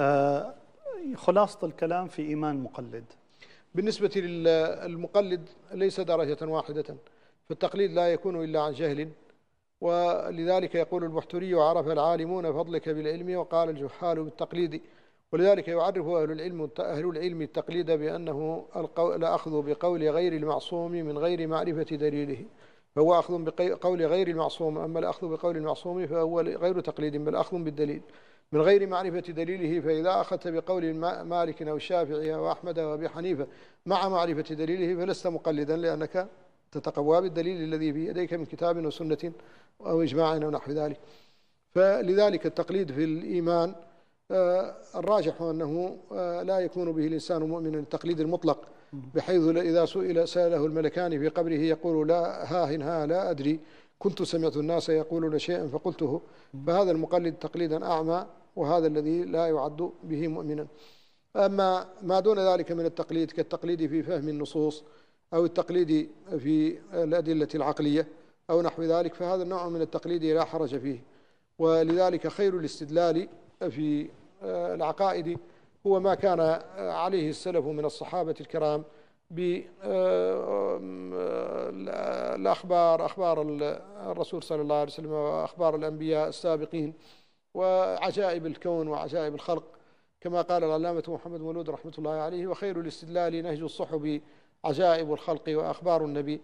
آه، خلاصة الكلام في إيمان مقلد بالنسبة للمقلد ليس درجة واحدة فالتقليد لا يكون إلا عن جهل ولذلك يقول البحتري وعرف العالمون فضلك بالعلم وقال الجحال بالتقليد ولذلك يعرف أهل العلم أهل العلم التقليد بأنه الأخذ بقول غير المعصوم من غير معرفة دليله فهو أخذ بقول غير المعصوم أما الأخذ بقول المعصوم فهو غير تقليد بل أخذ بالدليل من غير معرفة دليله فإذا أخذت بقول مالك أو الشافعي أو أحمد أو أبي حنيفة مع معرفة دليله فلست مقلدا لأنك تتقوى بالدليل الذي في يديك من كتاب وسنة أو إجماع أو نحو ذلك فلذلك التقليد في الإيمان آه، الراجح أنه آه، لا يكون به الإنسان مؤمنا التقليد المطلق بحيث إذا سئل سأله الملكان في قبره يقول لا ها ها لا أدري كنت سمعت الناس يقولون شيئا فقلته فهذا المقلد تقليدا أعمى وهذا الذي لا يعد به مؤمنا أما ما دون ذلك من التقليد كالتقليد في فهم النصوص أو التقليد في الأدلة العقلية أو نحو ذلك فهذا النوع من التقليد لا حرج فيه ولذلك خير الاستدلال في العقائد هو ما كان عليه السلف من الصحابة الكرام بالأخبار آه، آه، أخبار الرسول صلى الله عليه وسلم وأخبار الأنبياء السابقين وعجائب الكون وعجائب الخلق كما قال العلامة محمد مولود رحمة الله عليه وخير الاستدلال نهج الصحب عجائب الخلق وأخبار النبي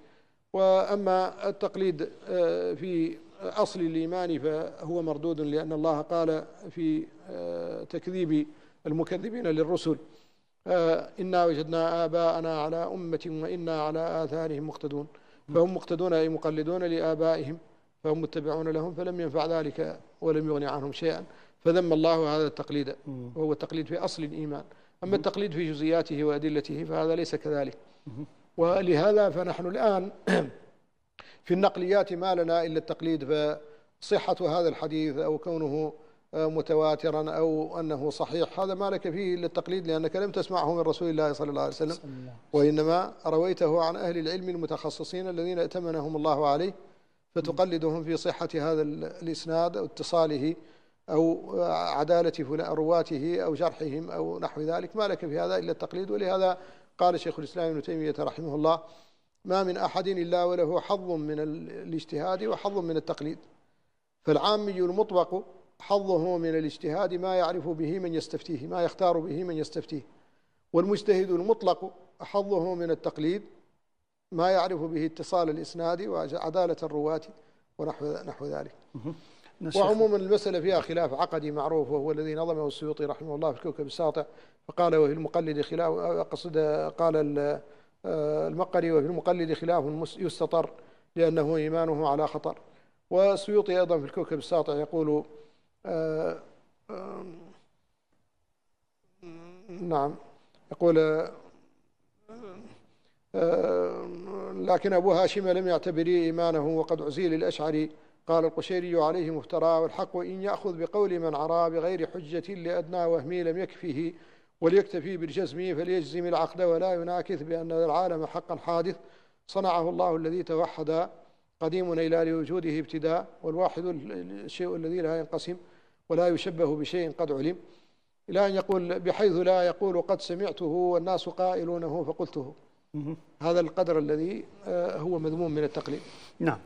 وأما التقليد آه، في أصل الإيمان فهو مردود لأن الله قال في آه، تكذيب المكذبين للرسل آه، إنا وجدنا آباءنا على أمة وإنا على آثارهم مقتدون فهم مقتدون أي مقلدون لآبائهم فهم متبعون لهم فلم ينفع ذلك ولم يغني عنهم شيئا فذم الله هذا التقليد وهو تقليد في أصل الإيمان أما التقليد في جزئياته وأدلته فهذا ليس كذلك ولهذا فنحن الآن في النقليات ما لنا إلا التقليد فصحة هذا الحديث أو كونه متواترا أو أنه صحيح هذا ما لك فيه إلا التقليد لأنك لم تسمعه من رسول الله صلى الله عليه وسلم وإنما رويته عن أهل العلم المتخصصين الذين ائتمنهم الله عليه فتقلدهم في صحة هذا الإسناد أو اتصاله أو عدالة رواته أو جرحهم أو نحو ذلك ما لك في هذا إلا التقليد ولهذا قال شيخ الإسلام ابن تيمية رحمه الله ما من أحد إلا وله حظ من الاجتهاد وحظ من التقليد فالعامي المطبق حظه من الاجتهاد ما يعرف به من يستفتيه ما يختار به من يستفتيه والمجتهد المطلق حظه من التقليد ما يعرف به اتصال الإسناد وعدالة الرواة ونحو نحو ذلك نعم، وعموما المسألة فيها خلاف عقدي معروف وهو الذي نظمه السيوطي رحمه الله في الكوكب الساطع فقال وفي المقلد خلاف أقصد قال آه، المقري وفي المقلد خلاف يستطر لأنه إيمانه على خطر والسيوطي أيضا في الكوكب الساطع يقول آه، نعم يقول آه، لكن أبو هاشم لم يعتبري إيمانه وقد عزيل الأشعري قال القشيري عليه مفترى والحق إن يأخذ بقول من عرى بغير حجة لأدنى وهمي لم يكفه وليكتفي بالجزم فليجزم العقد ولا يناكث بأن العالم حقا حادث صنعه الله الذي توحد قديم إلى لوجوده ابتداء والواحد الشيء الذي لا ينقسم ولا يشبه بشيء قد علم إلى أن يقول بحيث لا يقول قد سمعته والناس قائلونه فقلته هذا القدر الذي آه، هو مذموم من التقليد نعم